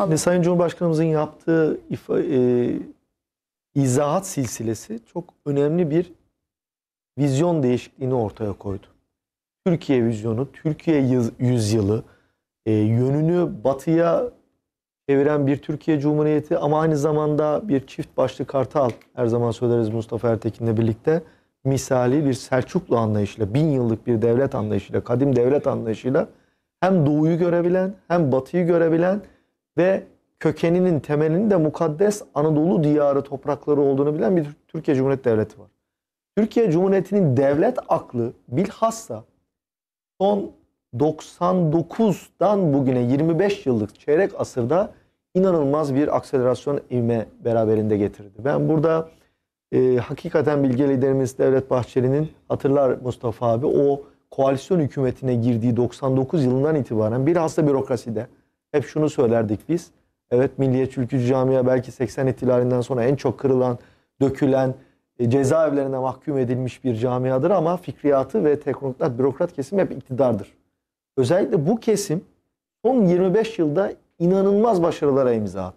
Alın. Sayın Cumhurbaşkanımızın yaptığı ifa, e, izahat silsilesi çok önemli bir vizyon değişikliğini ortaya koydu. Türkiye vizyonu, Türkiye yüzyılı, e, yönünü batıya çeviren bir Türkiye Cumhuriyeti ama aynı zamanda bir çift başlı kartal, her zaman söyleriz Mustafa Ertekin'le birlikte, misali bir Selçuklu anlayışıyla, bin yıllık bir devlet anlayışıyla, kadim devlet anlayışıyla hem doğuyu görebilen hem batıyı görebilen ve kökeninin temelinin de mukaddes Anadolu diyarı toprakları olduğunu bilen bir Türkiye Cumhuriyeti Devleti var. Türkiye Cumhuriyeti'nin devlet aklı bilhassa son 99'dan bugüne 25 yıllık çeyrek asırda inanılmaz bir akselerasyon ivme beraberinde getirdi. Ben burada e, hakikaten bilge liderimiz Devlet Bahçeli'nin hatırlar Mustafa abi o koalisyon hükümetine girdiği 99 yılından itibaren bilhassa bürokraside hep şunu söylerdik biz. Evet milliyetçi ülkücü camia belki 80 ihtilalinden sonra en çok kırılan, dökülen, e, cezaevlerine mahkum edilmiş bir camiadır ama fikriyatı ve teknokrat, bürokrat kesim hep iktidardır. Özellikle bu kesim son 25 yılda inanılmaz başarılara imza attı.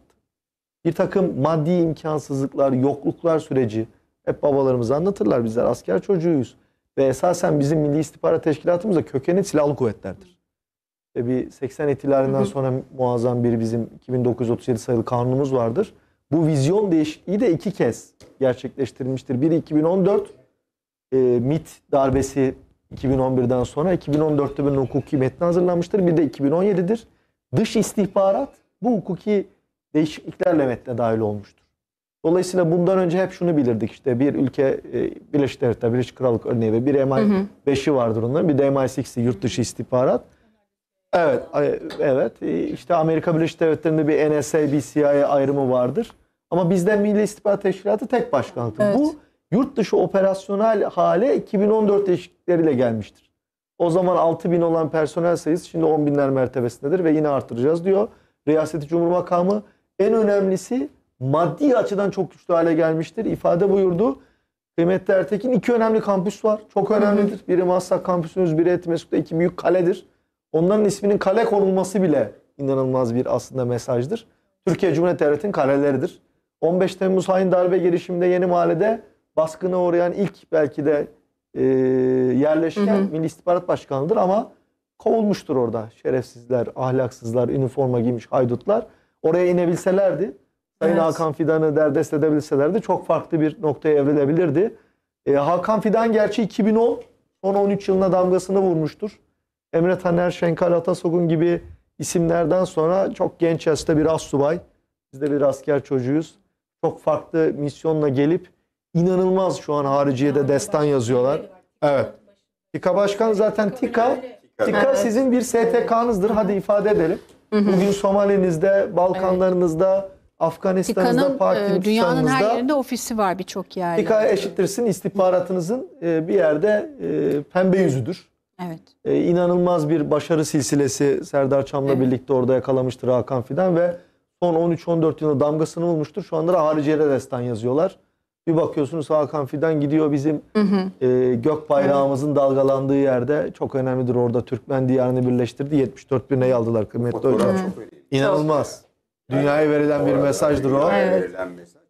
Bir takım maddi imkansızlıklar, yokluklar süreci hep babalarımız anlatırlar bizler asker çocuğuyuz. Ve esasen bizim Milli İstihbarat Teşkilatımız da kökeni silahlı kuvvetlerdir ve bir 80 ihtilalinden sonra muazzam bir bizim 2937 sayılı kanunumuz vardır. Bu vizyon değişikliği de iki kez gerçekleştirilmiştir. Biri 2014 e, MIT darbesi 2011'den sonra 2014'te bir hukuki metni hazırlanmıştır. Bir de 2017'dir. Dış istihbarat bu hukuki değişikliklerle metne dahil olmuştur. Dolayısıyla bundan önce hep şunu bilirdik işte bir ülke e, Birleşik Devletler, Birleşik Krallık örneği ve bir MI5'i vardır onların bir de MI6'i yurt dışı istihbarat. Evet, e, evet. E, işte Amerika Birleşik Devletleri'nde bir NSA, bir CIA ayrımı vardır. Ama bizde Milli İstihbarat Teşkilatı tek başkanlıktır. Evet. Bu yurt dışı operasyonel hale 2014 değişiklikleriyle gelmiştir. O zaman 6 bin olan personel sayısı şimdi 10 binler mertebesindedir ve yine artıracağız diyor. Riyaseti Cumhurbaşkanı en önemlisi maddi açıdan çok güçlü hale gelmiştir. İfade buyurdu. Kıymetli Ertekin iki önemli kampüs var. Çok önemlidir. Biri Maslak kampüsümüz, biri Etimesuk'ta iki büyük kaledir. Onların isminin kale konulması bile inanılmaz bir aslında mesajdır. Türkiye Cumhuriyet Devleti'nin kaleleridir. 15 Temmuz hain darbe girişiminde yeni mahallede baskına uğrayan ilk belki de e, yerleşken hı hı. Milli İstihbarat Başkanı'dır ama kovulmuştur orada. Şerefsizler, ahlaksızlar, üniforma giymiş haydutlar. Oraya inebilselerdi, Sayın evet. Hakan Fidan'ı derdest edebilselerdi çok farklı bir noktaya evrilebilirdi. E, Hakan Fidan gerçi 2010 son 13 yılına damgasını vurmuştur. Emre Taner, Şenkal Atasogun gibi isimlerden sonra çok genç yaşta bir assubay. Biz de bir asker çocuğuyuz. Çok farklı misyonla gelip inanılmaz şu an hariciyede destan yazıyorlar. Evet. TİKA Başkan zaten TİKA. TİKA sizin bir STK'nızdır. Hadi ifade edelim. Bugün Somali'nizde, Balkanlarınızda, Afganistan'da, e, Pakistan'da. Dünyanın her yerinde ofisi var birçok yerde. TİKA eşittirsin istihbaratınızın e, bir yerde e, pembe yüzüdür. Evet. E, ee, bir başarı silsilesi Serdar Çam'la evet. birlikte orada yakalamıştır Hakan Fidan ve son 13-14 yılda damgasını vurmuştur. Şu anda da hariciyede destan yazıyorlar. Bir bakıyorsunuz Hakan Fidan gidiyor bizim hı hı. E, gök bayrağımızın evet. dalgalandığı yerde. Çok önemlidir orada Türkmen diyarını birleştirdi. 74 bin neyi aldılar kıymetli hocam. İnanılmaz. Çok. Dünyaya verilen bir mesajdır o. Evet. Verilen mesaj.